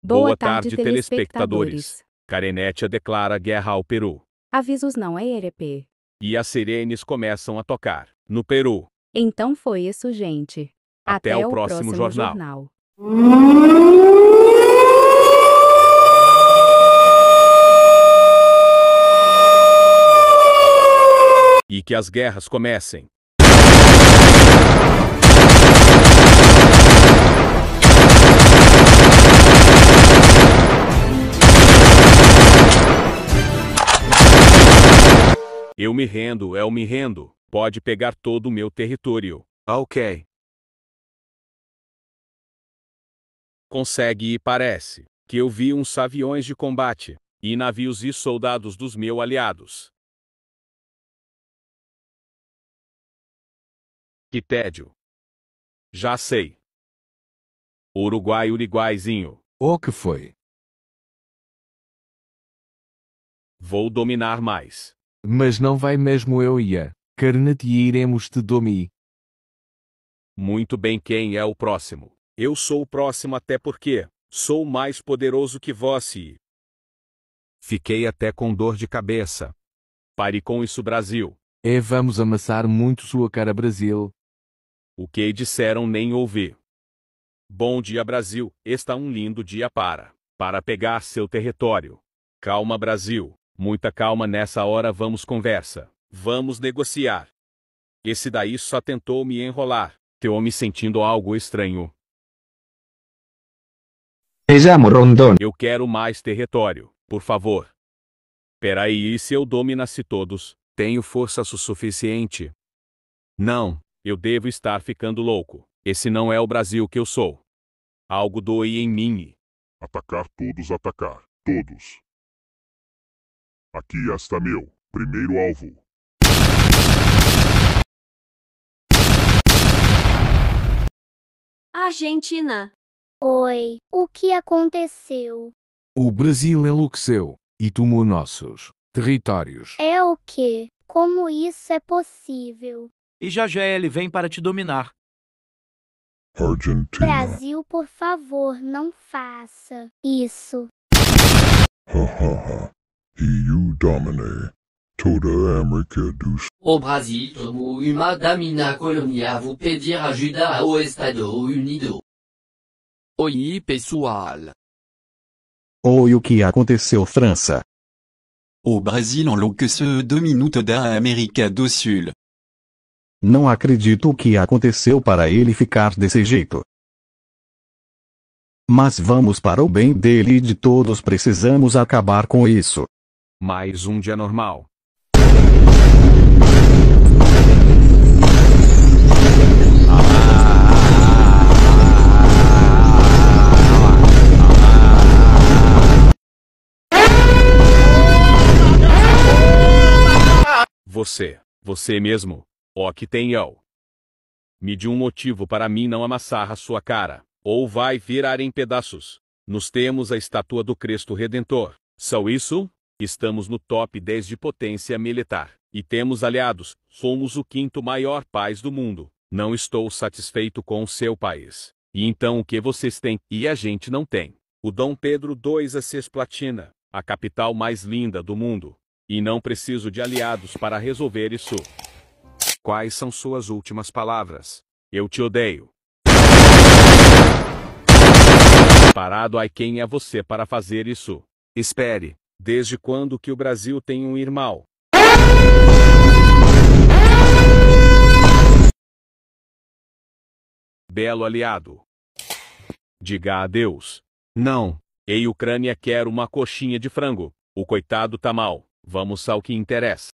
Boa, Boa tarde, tarde, telespectadores. Karenetia declara guerra ao Peru. Avisos não é ERP. E as sirenes começam a tocar. No Peru. Então foi isso, gente. Até, Até o próximo, próximo jornal. jornal. E que as guerras comecem. Eu me rendo, eu me rendo. Pode pegar todo o meu território. Ok. Consegue e parece que eu vi uns aviões de combate e navios e soldados dos meus aliados. Que tédio. Já sei. Uruguai, Uruguaizinho. O que foi? Vou dominar mais. Mas não vai mesmo eu a Carne, e iremos te domi. Muito bem, quem é o próximo? Eu sou o próximo até porque sou mais poderoso que vós Fiquei até com dor de cabeça. Pare com isso, Brasil. É, vamos amassar muito sua cara, Brasil. O que disseram nem ouvi. Bom dia, Brasil. Está um lindo dia para para pegar seu território. Calma, Brasil. Muita calma nessa hora vamos conversa. Vamos negociar. Esse daí só tentou me enrolar. Teu homem sentindo algo estranho. Examo Rondon. Eu quero mais território, por favor. Peraí, e se eu dominasse todos? Tenho força suficiente. Não, eu devo estar ficando louco. Esse não é o Brasil que eu sou. Algo doe em mim. Atacar todos, atacar. Todos. Aqui está meu primeiro alvo. Argentina. Oi, o que aconteceu? O Brasil enlouqueceu é e tomou nossos territórios. É o quê? Como isso é possível? E já já ele vem para te dominar. Argentina. Brasil, por favor, não faça isso. Ha ha ha. E domine, toda América do Sul. O Brasil tomou uma da na colônia vou pedir ajuda ao Estado Unido. Oi pessoal. Oi o que aconteceu França? O Brasil enlouqueceu dominou toda da América do Sul. Não acredito o que aconteceu para ele ficar desse jeito. Mas vamos para o bem dele e de todos precisamos acabar com isso. Mais um dia normal. Você, você mesmo, ó que tem eu. Me dê um motivo para mim não amassar a sua cara, ou vai virar em pedaços. Nos temos a estátua do Cristo Redentor. Só isso? Estamos no top 10 de potência militar. E temos aliados, somos o quinto maior país do mundo. Não estou satisfeito com o seu país. E então o que vocês têm e a gente não tem? O Dom Pedro II a Cisplatina, a capital mais linda do mundo. E não preciso de aliados para resolver isso. Quais são suas últimas palavras? Eu te odeio. Parado ai quem é você para fazer isso? Espere, Desde quando que o Brasil tem um irmão? Belo aliado. Diga adeus. Não. Ei, Ucrânia quer uma coxinha de frango. O coitado tá mal. Vamos ao que interessa.